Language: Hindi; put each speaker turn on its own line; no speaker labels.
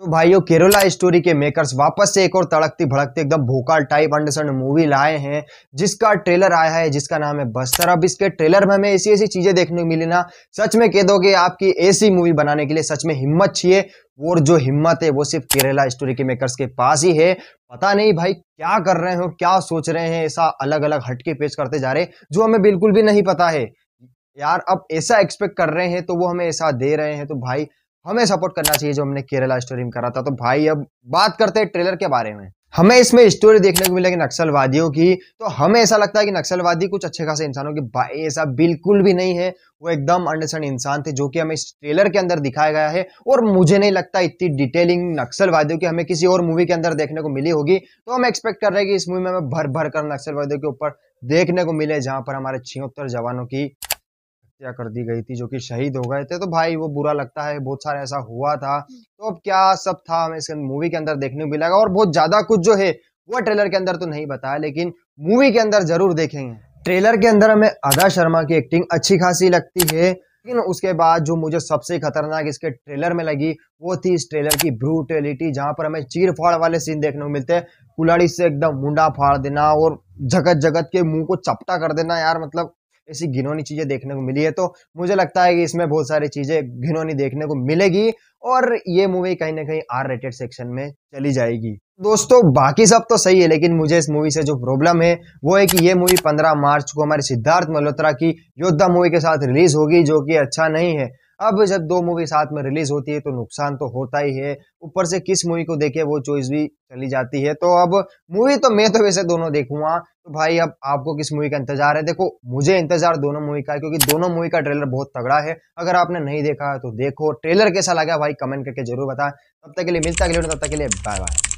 तो भाइयों केरला स्टोरी के मेकर्स वापस से एक और तड़कती भड़कती एकदम भोकाल टाइप अंडरसंड मूवी लाए हैं जिसका ट्रेलर आया है जिसका नाम है बस्तर अब इसके ट्रेलर में हमें ऐसी ऐसी चीजें देखने को मिली ना सच में कह दो कि आपकी ऐसी मूवी बनाने के लिए सच में हिम्मत चाहिए और जो हिम्मत है वो सिर्फ केरला स्टोरी के मेकर्स के पास ही है पता नहीं भाई क्या कर रहे हो क्या सोच रहे हैं ऐसा अलग अलग हटके पेश करते जा रहे जो हमें बिल्कुल भी नहीं पता है यार अब ऐसा एक्सपेक्ट कर रहे हैं तो वो हमें ऐसा दे रहे हैं तो भाई हमें सपोर्ट करना चाहिए जो हमने केरला स्टोरी में करा था तो भाई अब बात करते हैं ट्रेलर के बारे में हमें इसमें स्टोरी देखने को मिलेगी नक्सलवादियों की तो हमें ऐसा लगता है कि नक्सलवादी कुछ अच्छे खासे इंसानों की भाई ऐसा बिल्कुल भी नहीं है वो एकदम अंडरस्टैंड इंसान थे जो कि हमें इस ट्रेलर के अंदर दिखाया गया है और मुझे नहीं लगता इतनी डिटेलिंग नक्सलवादियों की हमें किसी और मूवी के अंदर देखने को मिली होगी तो हम एक्सपेक्ट कर रहे हैं कि इस मूवी में हमें भर भर कर नक्सलवादियों के ऊपर देखने को मिले जहां पर हमारे छिहत्तर जवानों की हत्या कर दी गई थी जो कि शहीद हो गए थे तो भाई वो बुरा लगता है बहुत सारा ऐसा हुआ था तो अब क्या सब था हमें इसके मूवी के अंदर देखने को मिलेगा और बहुत ज्यादा कुछ जो है वो ट्रेलर के अंदर तो नहीं बताया लेकिन मूवी के अंदर जरूर देखेंगे ट्रेलर के अंदर हमें अदा शर्मा की एक्टिंग अच्छी खासी लगती है लेकिन उसके बाद जो मुझे सबसे खतरनाक इसके ट्रेलर में लगी वो थी इस ट्रेलर की ब्रूटेलिटी जहां पर हमें चीर फाड़ वाले सीन देखने को मिलते हैं कुलाड़ी से एकदम मुंडा फाड़ देना और जगत जगत के मुंह को चपटा कर देना यार मतलब ऐसी घिनौनी चीज़ें देखने को मिली है तो मुझे लगता है कि इसमें बहुत सारी चीज़ें घिनौनी देखने को मिलेगी और ये मूवी कहीं ना कहीं आर रेटेड सेक्शन में चली जाएगी दोस्तों बाकी सब तो सही है लेकिन मुझे इस मूवी से जो प्रॉब्लम है वो है कि ये मूवी 15 मार्च को हमारे सिद्धार्थ मल्होत्रा की योद्धा मूवी के साथ रिलीज होगी जो कि अच्छा नहीं है अब जब दो मूवी साथ में रिलीज होती है तो नुकसान तो होता ही है ऊपर से किस मूवी को देखे वो चॉइस भी चली जाती है तो अब मूवी तो मैं तो वैसे दोनों देखूंगा तो भाई अब आपको किस मूवी का इंतजार है देखो मुझे इंतजार दोनों मूवी का है क्योंकि दोनों मूवी का ट्रेलर बहुत तगड़ा है अगर आपने नहीं देखा है तो देखो ट्रेलर कैसा लगा भाई कमेंट करके जरूर बताए तब तक के लिए मिलता है तब तक के लिए बाय बाय